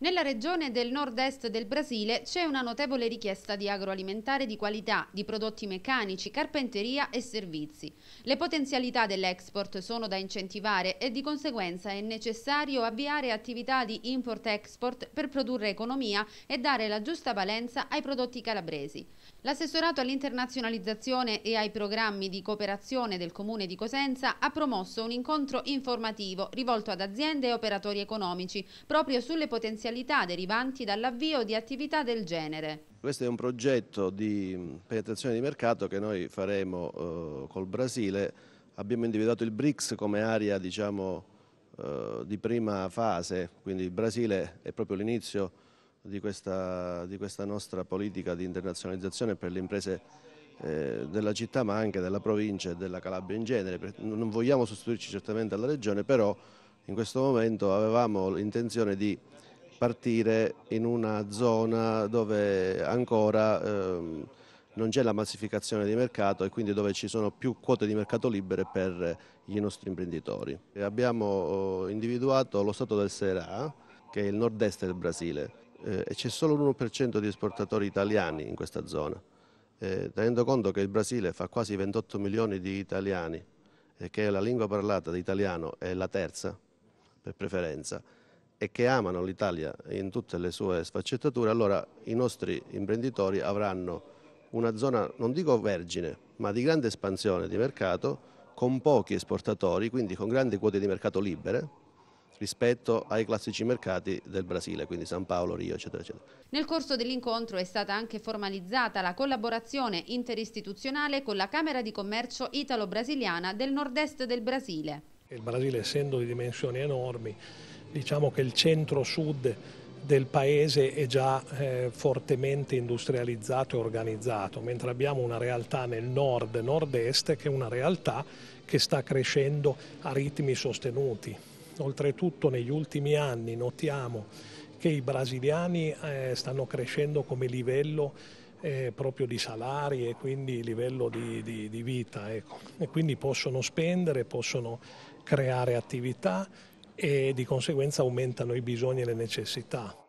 Nella regione del nord-est del Brasile c'è una notevole richiesta di agroalimentare di qualità, di prodotti meccanici, carpenteria e servizi. Le potenzialità dell'export sono da incentivare e di conseguenza è necessario avviare attività di import-export per produrre economia e dare la giusta valenza ai prodotti calabresi. L'assessorato all'internazionalizzazione e ai programmi di cooperazione del Comune di Cosenza ha promosso un incontro informativo rivolto ad aziende e operatori economici proprio sulle potenzialità potenzialità derivanti dall'avvio di attività del genere. Questo è un progetto di penetrazione di mercato che noi faremo eh, col Brasile. Abbiamo individuato il BRICS come area diciamo, eh, di prima fase, quindi il Brasile è proprio l'inizio di questa, di questa nostra politica di internazionalizzazione per le imprese eh, della città ma anche della provincia e della Calabria in genere. Non vogliamo sostituirci certamente alla regione, però in questo momento avevamo l'intenzione di partire in una zona dove ancora ehm, non c'è la massificazione di mercato e quindi dove ci sono più quote di mercato libere per i nostri imprenditori. E abbiamo eh, individuato lo stato del Serà, che è il nord-est del Brasile, eh, e c'è solo l'1% di esportatori italiani in questa zona, eh, tenendo conto che il Brasile fa quasi 28 milioni di italiani, e eh, che la lingua parlata di italiano è la terza per preferenza e che amano l'Italia in tutte le sue sfaccettature, allora i nostri imprenditori avranno una zona, non dico vergine, ma di grande espansione di mercato, con pochi esportatori, quindi con grandi quote di mercato libere, rispetto ai classici mercati del Brasile, quindi San Paolo, Rio, eccetera, eccetera. Nel corso dell'incontro è stata anche formalizzata la collaborazione interistituzionale con la Camera di Commercio italo-brasiliana del nord-est del Brasile. Il Brasile, essendo di dimensioni enormi, diciamo che il centro-sud del paese è già eh, fortemente industrializzato e organizzato, mentre abbiamo una realtà nel nord-nord-est che è una realtà che sta crescendo a ritmi sostenuti. Oltretutto negli ultimi anni notiamo che i brasiliani eh, stanno crescendo come livello eh, proprio di salari e quindi livello di, di, di vita ecco. e quindi possono spendere, possono creare attività e di conseguenza aumentano i bisogni e le necessità.